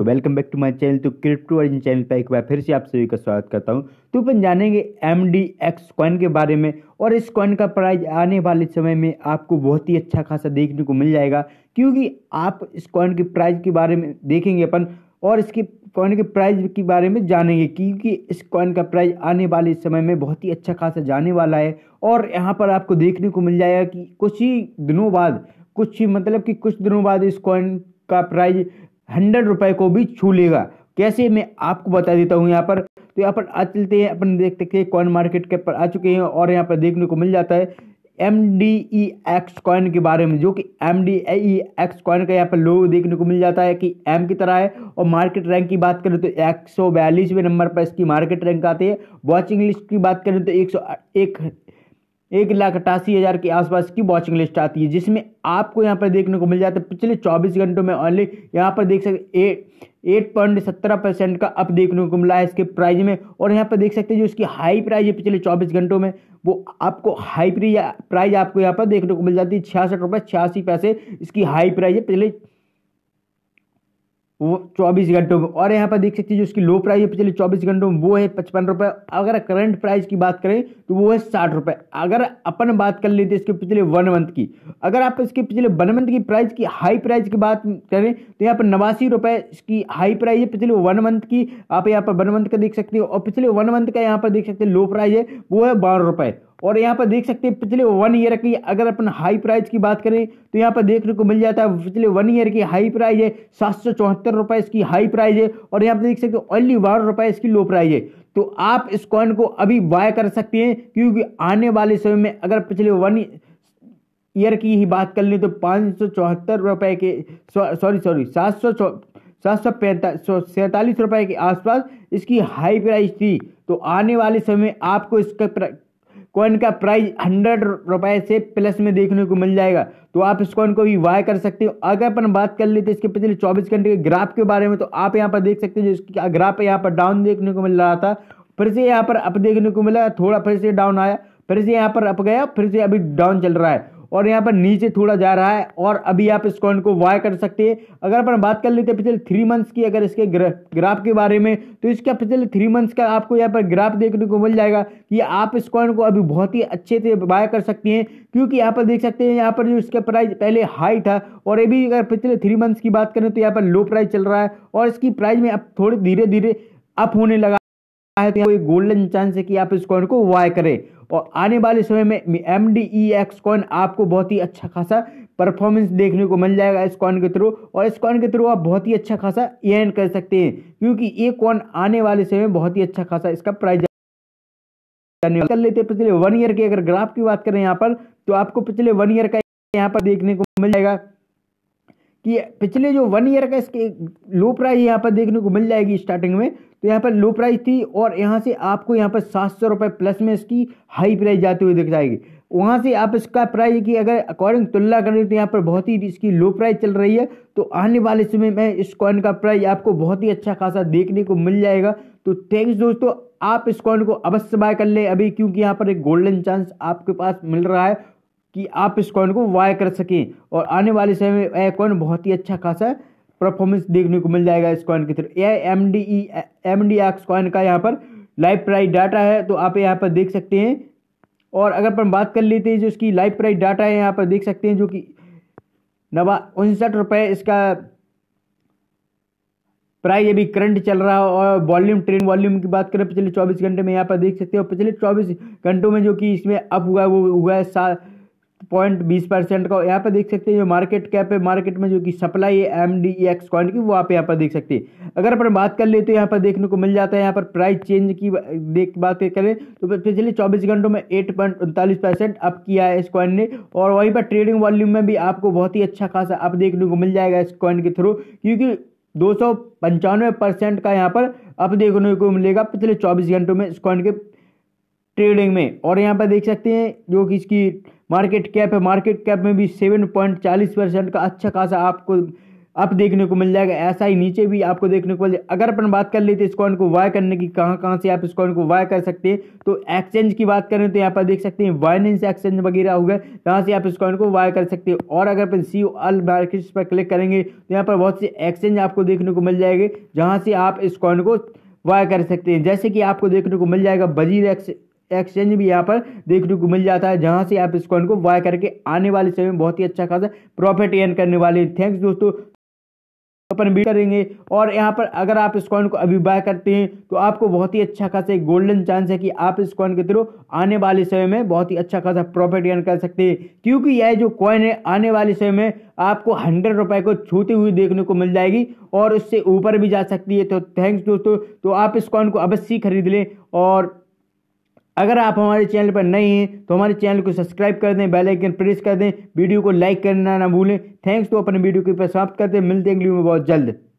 तो welcome back to my channel तो crypto version channel पर एक बार फिर से आप सभी का स्वागत करता हूं तो अपन जानेंगे एम डी एक्स कॉइन के बारे में और इस कॉइन का प्राइस आने वाले समय में आपको बहुत ही अच्छा खासा देखने को मिल जाएगा क्योंकि आप इस कॉइन के प्राइस के बारे में देखेंगे अपन और इसके कॉइन के प्राइस के बारे में जानेंगे क्योंकि इस कॉइन का प्राइस आने वाले समय में बहुत ही अच्छा खासा जाने वाला है और यहाँ पर आपको देखने को मिल जाएगा कि कुछ ही दिनों बाद कुछ ही मतलब कि कुछ दिनों बाद इस कॉइन का प्राइज हंड्रेड रुपए को भी छू लेगा कैसे मैं आपको बता देता हूँ यहाँ पर तो यहाँ पर आ चलते हैं अपन देख सकते हैं कॉइन मार्केट के पर आ चुके हैं और यहाँ पर देखने को मिल जाता है M D E X coin के बारे में जो कि M D E X coin का यहाँ पर लोग देखने को मिल जाता है कि एम की तरह है और मार्केट रैंक की बात करें तो एक सौ बयालीसवें नंबर पर इसकी मार्केट रैंक आती है वॉचिंग लिस्ट की बात करें तो एक सौ एक एक लाख अट्ठासी हज़ार के आसपास की वॉचिंग लिस्ट आती है जिसमें आपको यहाँ पर देखने को मिल जाता है पिछले चौबीस घंटों में ऑनली यहाँ पर देख सकते एट एट पॉइंट सत्रह परसेंट का अप देखने को मिला है इसके प्राइस में और यहाँ पर देख सकते हैं जो इसकी हाई प्राइस है पिछले चौबीस घंटों में वो आपको हाई प्राइज आपको यहाँ पर देखने को मिल जाती है छियासठ रुपये छियासी पैसे इसकी हाई प्राइज़ है पिछले वो चौबीस घंटों में और यहाँ पर देख सकते हैं जो उसकी लो प्राइस है पिछले चौबीस घंटों में वो है पचपन रुपये अगर करंट प्राइस की बात करें तो वो है साठ रुपये अगर अपन बात कर लेते इसके पिछले वन मंथ की अगर आप इसके पिछले वन मंथ की प्राइस की हाई प्राइस की बात करें तो यहाँ पर नवासी रुपये इसकी हाई प्राइस है पिछले वन मंथ की आप यहाँ पर वन मंथ का देख सकते हो और पिछले वन मंथ का यहाँ पर देख सकते हैं लो प्राइस है वो है बारह और यहाँ पर देख सकते हैं पिछले वन ईयर की अगर अपन हाई प्राइस की बात करें तो यहाँ पर देखने को मिल जाता है पिछले वन ईयर की हाई प्राइस है सात सौ चौहत्तर रुपये इसकी हाई प्राइस है और यहाँ पर देख सकते हैं ओनली बारह रुपये इसकी लो प्राइस है तो आप इस कॉइन को अभी बाय कर सकते हैं क्योंकि आने वाले समय में अगर पिछले वन ईयर की ही बात कर लें तो पाँच सौ चौहत्तर रुपये के सॉरी सॉरी सात सौ सात सौ पैंतालीस सैंतालीस रुपये के आसपास इसकी हाई प्राइस थी तो आने वाले समय में आपको इसका कॉइन का प्राइस हंड्रेड रुपए से प्लस में देखने को मिल जाएगा तो आप इस कॉइन को भी वाई कर सकते हो अगर अपन बात कर लेते तो इसके पिछले 24 घंटे के ग्राफ के बारे में तो आप यहाँ पर देख सकते हो जिसकी ग्राफ यहाँ पर डाउन देखने को मिल रहा था फिर से यहाँ पर अप देखने को मिला थोड़ा फिर से डाउन आया फिर से यहाँ पर अप गया फिर से अभी डाउन चल रहा है और यहाँ पर नीचे थोड़ा जा रहा है और अभी आप इस कॉइन को वाई कर सकते हैं अगर अपन बात कर लेते हैं पिछले थ्री मंथ्स की अगर इसके ग्राफ के बारे में तो इसका पिछले थ्री मंथ्स का आपको यहाँ पर ग्राफ देखने को मिल जाएगा कि आप इस कॉइन को अभी बहुत ही अच्छे से बाय कर सकते हैं क्योंकि यहाँ पर देख सकते हैं यहाँ पर जो इसका प्राइस पहले हाई था और ये भी अगर पिछले थ्री मंथ्स की बात करें तो यहाँ पर लो प्राइस चल रहा है और इसकी प्राइस में अब थोड़ी धीरे धीरे अप होने लगा है कोई गोल्डन चांस है कि आप इस कॉइन को वाई करें और आने वाले समय में एम डी एक्स कॉइन आपको बहुत ही अच्छा खासा परफॉर्मेंस देखने को मिल जाएगा इस कॉइन के थ्रू और इस कॉइन के थ्रू आप बहुत ही अच्छा खासा एन कर सकते हैं क्योंकि ये कॉइन आने वाले समय में बहुत ही अच्छा खासा इसका प्राइस कर लेते पिछले वन ईयर के अगर ग्राफ की बात करें यहाँ पर तो आपको पिछले वन ईयर का यहाँ पर देखने को मिल जाएगा कि पिछले जो वन ईयर का इसके लो प्राइस यहाँ पर देखने को मिल जाएगी स्टार्टिंग में तो यहाँ पर लो प्राइस थी और यहाँ से आपको यहाँ पर सात सौ रुपये प्लस में इसकी हाई प्राइस जाती हुई दिख जाएगी वहाँ से आप इसका प्राइस की अगर अकॉर्डिंग तुलना करें तो यहाँ पर बहुत ही इसकी लो प्राइस चल रही है तो आने वाले समय में इस कॉइन का प्राइस आपको बहुत ही अच्छा खासा देखने को मिल जाएगा तो थैंक्स दोस्तों आप इस कॉइन को अवश्य बाय कर लें अभी क्योंकि यहाँ पर एक गोल्डन चांस आपके पास मिल रहा है कि आप इस कॉइन को वाय कर सकें और आने वाले समय में यह कॉइन बहुत ही अच्छा खासा परफॉर्मेंस देखने को मिल जाएगा इस कॉइन के through A M D E M D X coin का यहाँ पर लाइव प्राइस डाटा है तो आप यहाँ पर देख सकते हैं और अगर अपन बात कर लेते हैं जो इसकी लाइव प्राइस डाटा है यहाँ पर देख सकते हैं जो कि नवा उनसठ रुपये इसका प्राइस अभी करंट चल रहा है और वॉल्यूम ट्रेन वॉल्यूम की बात करें पिछले चौबीस घंटे में यहाँ पर देख सकते हैं पिछले चौबीस घंटों में जो कि इसमें अप हुआ है वो हुआ है सात पॉइंट बीस परसेंट का यहाँ पर देख सकते हैं जो मार्केट कैप है मार्केट में जो कि सप्लाई है एम डी एक्स कॉइन की वो आप यहाँ पर देख सकते हैं अगर अपन बात कर ले तो यहाँ पर देखने को मिल जाता है यहाँ पर प्राइस चेंज की देख बात करें तो पिछले चौबीस घंटों में एट पॉइंट उनतालीस परसेंट अप किया है इस कॉइन ने और वहीं पर ट्रेडिंग वॉल्यूम में भी आपको बहुत ही अच्छा खासा अप देखने को मिल जाएगा इस कॉइन के थ्रू क्योंकि दो सौ पंचानवे परसेंट का यहाँ पर अप देखने को मिलेगा पिछले चौबीस घंटों में इस कॉइन के ट्रेडिंग में और यहाँ पर देख सकते हैं जो कि इसकी मार्केट कैप है मार्केट कैप में भी सेवन पॉइंट चालीस परसेंट का अच्छा खासा आपको आप देखने को मिल जाएगा ऐसा ही नीचे भी आपको देखने को मिल जाएगा अगर अपन बात कर लेते हैं कॉइन को वाई करने की कहाँ कहाँ से आप इस कॉइन को वाई कर सकते हैं तो एक्सचेंज की बात करें तो यहाँ पर देख सकते हैं वाइनेंस एक्सचेंज वगैरह हो गए जहाँ से आप इस कॉइन को वाई कर सकते हैं और अगर अपन सी अल मार्केट पर क्लिक करेंगे तो यहाँ पर बहुत से एक्सचेंज आपको देखने को मिल जाएंगे जहाँ से आप इस कॉइन को वाई कर सकते हैं जैसे कि आपको देखने को मिल जाएगा बजीर एक्सचेंज एक्सचेंज भी यहाँ पर देखने को मिल जाता है जहाँ से आप इस कॉइन को बाय करके आने वाले समय में बहुत ही अच्छा खासा प्रॉफिट एन करने वाले थैंक्स दोस्तों अपन भी करेंगे और यहाँ पर अगर आप इस कॉइन को अभी बाय करते हैं तो आपको बहुत ही अच्छा खासा एक गोल्डन चांस है कि आप इस कॉइन के थ्रू आने वाले समय में बहुत ही अच्छा खासा प्रॉफिट एन कर सकते हैं क्योंकि यह जो कॉइन है आने वाले समय में आपको हंड्रेड रुपए को छूती हुई देखने को मिल जाएगी और उससे ऊपर भी जा सकती है तो थैंक्स दोस्तों तो आप इस कॉइन को अवश्य खरीद लें और अगर आप हमारे चैनल पर नए हैं तो हमारे चैनल को सब्सक्राइब कर दें बेल आइकन प्रेस कर दें वीडियो को लाइक करना ना भूलें थैंक्स तो अपने वीडियो के ऊपर समाप्त करते हैं मिलते हैं अगली में बहुत जल्द